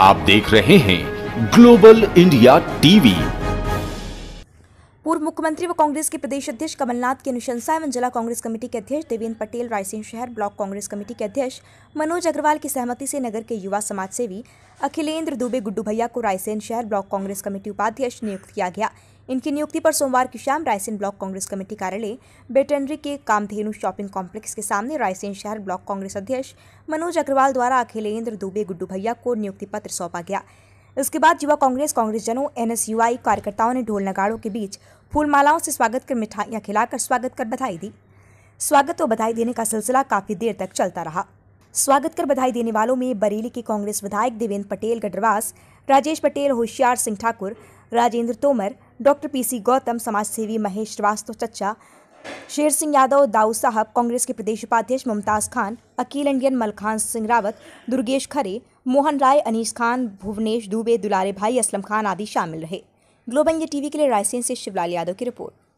आप देख रहे हैं ग्लोबल इंडिया टीवी पूर्व मुख्यमंत्री व कांग्रेस के प्रदेश अध्यक्ष कमलनाथ की अनुशंसा एवं जिला कांग्रेस कमेटी के अध्यक्ष देवेंद्र पटेल रायसेन शहर ब्लॉक कांग्रेस कमेटी के अध्यक्ष मनोज अग्रवाल की सहमति से नगर के युवा समाज सेवी अखिलेंद्र दुबे गुड्डू भैया को रायसेन शहर ब्लॉक कांग्रेस कमेटी उपाध्यक्ष नियुक्त किया गया इनकी नियुक्ति पर सोमवार की शाम रायसेन ब्लॉक कांग्रेस कमेटी कार्यालय बेटनरी के कामधेनु शॉपिंग कॉम्प्लेक्स के सामने रायसेन शहर ब्लॉक कांग्रेस अध्यक्ष मनोज अग्रवाल द्वारा अखिलेंद्र दुबे गुड्डू भैया को नियुक्ति पत्र सौंपा गया इसके बाद युवा कांग्रेस कांग्रेसजनों एनएसयूआई कार्यकर्ताओं ने ढोल नगाड़ों के बीच फूलमालाओं से स्वागत कर मिठाइयाँ खिलाकर स्वागत कर बधाई दी स्वागत और बधाई देने का सिलसिला काफी देर तक चलता रहा स्वागत कर बधाई देने वालों में बरेली के कांग्रेस विधायक देवेंद्र पटेल गडरवास राजेश पटेल होशियार सिंह ठाकुर राजेंद्र तोमर डॉक्टर पीसी गौतम समाजसेवी महेश श्रीवास्तव चच्चा शेर सिंह यादव दाऊ साहब कांग्रेस के प्रदेश उपाध्यक्ष मुमताज़ खान अकील इंडियन मलखान सिंह रावत दुर्गेश खरे मोहन राय अनीस खान भुवनेश दुबे दुलारे भाई असलम खान आदि शामिल रहे ग्लोबल इंडिया टीवी के लिए रायसेन से शिवलाल यादव की रिपोर्ट